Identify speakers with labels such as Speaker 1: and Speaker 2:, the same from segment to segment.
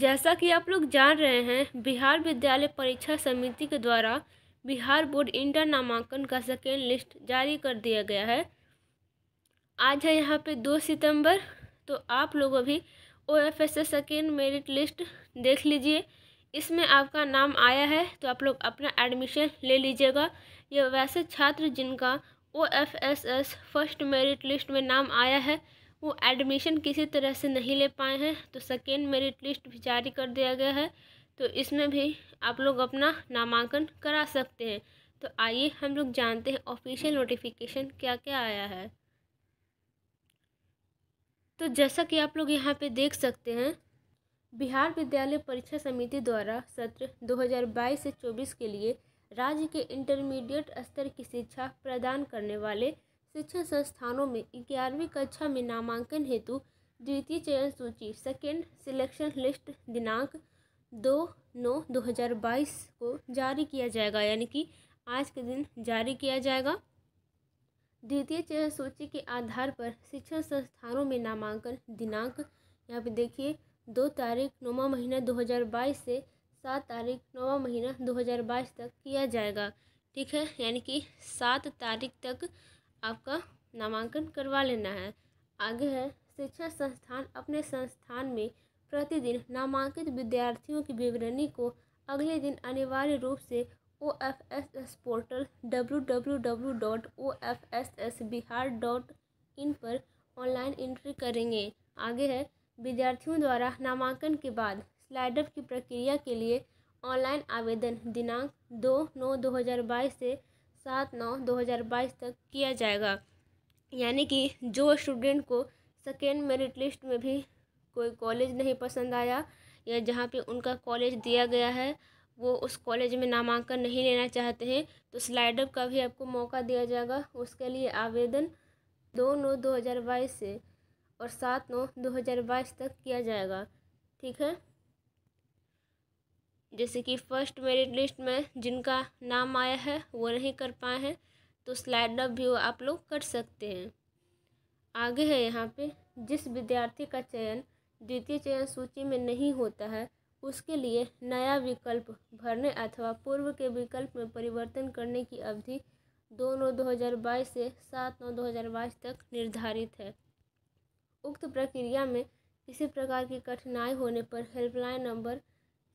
Speaker 1: जैसा कि आप लोग जान रहे हैं बिहार विद्यालय परीक्षा समिति के द्वारा बिहार बोर्ड इंटर नामांकन का सेकेंड लिस्ट जारी कर दिया गया है आज है यहाँ पे दो सितंबर तो आप लोग अभी O F S second merit list देख लीजिए इसमें आपका नाम आया है तो आप लोग अपना एडमिशन ले लीजिएगा ये वैसे छात्र जिनका O F S S first merit list में नाम आया है वो एडमिशन किसी तरह से नहीं ले पाए हैं तो सेकेंड मेरिट लिस्ट भी जारी कर दिया गया है तो इसमें भी आप लोग अपना नामांकन करा सकते हैं तो आइए हम लोग जानते हैं ऑफिशियल नोटिफिकेशन क्या क्या आया है तो जैसा कि आप लोग यहाँ पे देख सकते हैं बिहार विद्यालय परीक्षा समिति द्वारा सत्र 2022 से 24 के लिए राज्य के इंटरमीडिएट स्तर की शिक्षा प्रदान करने वाले शिक्षण संस्थानों में ग्यारहवीं कक्षा में नामांकन हेतु द्वितीय चयन सूची सेकेंड सिलेक्शन लिस्ट दिनांक दो नौ दो हज़ार बाईस को जारी किया जाएगा यानी कि आज के दिन जारी किया जाएगा द्वितीय चयन सूची के आधार पर शिक्षण संस्थानों में नामांकन दिनांक यहाँ पे देखिए दो तारीख नौवा महीना दो हज़ार बाईस से सात तारीख नौवा महीना दो हज़ार बाईस तक किया जाएगा ठीक है यानी कि सात तारीख तक आपका नामांकन करवा लेना है आगे है शिक्षा संस्थान अपने संस्थान में प्रतिदिन नामांकित विद्यार्थियों की विवरणी को अगले दिन अनिवार्य रूप से O F S S portal W W W dot O F S S Bihar dot in पर ऑनलाइन एंट्री करेंगे आगे है विद्यार्थियों द्वारा नामांकन के बाद स्लाइडअप की प्रक्रिया के लिए ऑनलाइन आवेदन दिनांक दो नौ दो हज़ार बाईस से सात नौ दो हज़ार बाईस तक किया जाएगा यानी कि जो स्टूडेंट को सेकेंड मेरिट लिस्ट में भी कोई कॉलेज नहीं पसंद आया या जहाँ पे उनका कॉलेज दिया गया है वो उस कॉलेज में नामांकन नहीं लेना चाहते हैं तो स्लाइडअप का भी आपको मौका दिया जाएगा उसके लिए आवेदन दो नौ दो हज़ार बाईस से और सात नौ दो हज़ार बाईस तक किया जाएगा ठीक है जैसे कि फ़र्स्ट मेरिट लिस्ट में जिनका नाम आया है वो नहीं कर पाए हैं तो स्लाइड अप भी आप लोग कर सकते हैं आगे है यहाँ पे जिस विद्यार्थी का चयन द्वितीय चयन सूची में नहीं होता है उसके लिए नया विकल्प भरने अथवा पूर्व के विकल्प में परिवर्तन करने की अवधि दो नौ दो हज़ार बाईस से सात नौ दो हज़ार बाईस तक निर्धारित है उक्त प्रक्रिया में किसी प्रकार की कठिनाई होने पर हेल्पलाइन नंबर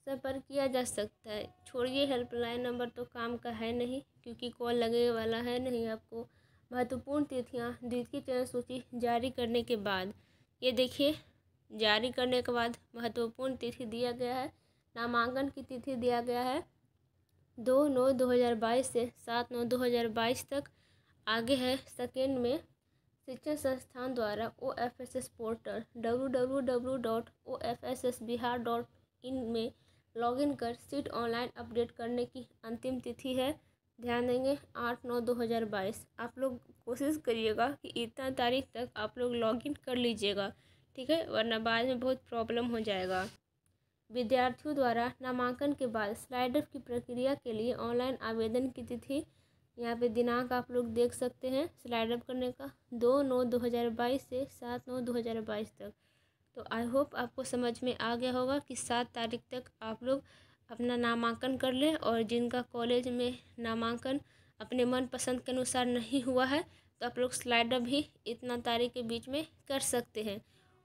Speaker 1: संपर्क किया जा सकता है छोड़िए हेल्पलाइन नंबर तो काम का है नहीं क्योंकि कॉल लगने वाला है नहीं आपको महत्वपूर्ण तिथियां द्वितीय चयन सूची जारी करने के बाद ये देखिए जारी करने के बाद महत्वपूर्ण तिथि दिया गया है नामांकन की तिथि दिया गया है दो नौ दो हज़ार बाईस से सात नौ दो हज़ार बाईस तक आगे है सेकेंड में शिक्षण संस्थान द्वारा O F S S portal W W W dot O F S S Bihar dot in में लॉगिन कर सीट ऑनलाइन अपडेट करने की अंतिम तिथि है ध्यान देंगे आठ नौ दो हज़ार बाईस आप लोग कोशिश करिएगा कि इतना तारीख तक आप लोग लॉगिन कर लीजिएगा ठीक है वरना बाद में बहुत प्रॉब्लम हो जाएगा विद्यार्थियों द्वारा नामांकन के बाद स्लाइडर की प्रक्रिया के लिए ऑनलाइन आवेदन की तिथि यहाँ पे दिनांक आप लोग देख सकते हैं स्लाइडअप करने का दो नौ दो हज़ार बाईस से सात नौ दो हज़ार बाईस तक तो आई होप आपको समझ में आ गया होगा कि सात तारीख तक आप लोग अपना नामांकन कर लें और जिनका कॉलेज में नामांकन अपने मनपसंद के अनुसार नहीं हुआ है तो आप लोग स्लाइडर भी इतना तारीख के बीच में कर सकते हैं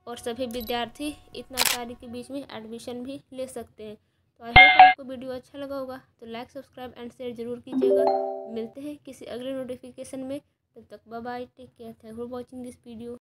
Speaker 1: और सभी विद्यार्थी इतना तारीख के बीच में एडमिशन भी ले सकते हैं तो आई होप आपको वीडियो अच्छा लगा होगा तो लाइक सब्सक्राइब एंड शेयर जरूर कीजिएगा मिलते हैं किसी अगले नोटिफिकेशन में तब तक bye bye take care thank for watching this video